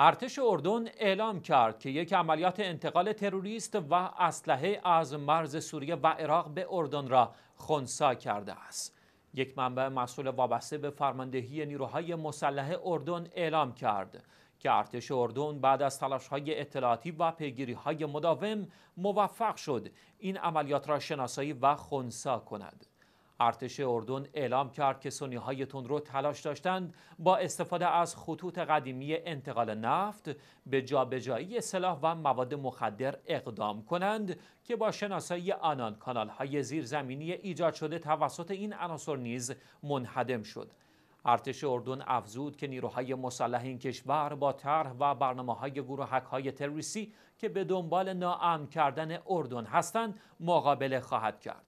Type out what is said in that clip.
ارتش اردن اعلام کرد که یک عملیات انتقال تروریست و اسلحه از مرز سوریه و عراق به اردن را خونسا کرده است. یک منبع مسئول وابسته به فرماندهی نیروهای مسلح اردن اعلام کرد که ارتش اردن بعد از تلاش های اطلاعاتی و پیگیری های مداوم موفق شد این عملیات را شناسایی و خونسا کند. ارتش اردن اعلام کرد که سنی های رو تلاش داشتند با استفاده از خطوط قدیمی انتقال نفت به جابجایی سلاح و مواد مخدر اقدام کنند که با شناسایی آنان کانال های زیرزمینی ایجاد شده توسط این عناصر نیز منحدم شد ارتش اردن افزود که نیروهای مسلح این کشور با طرح و برنامه های های تروریستی که به دنبال ناامن کردن اردن هستند مقابله خواهد کرد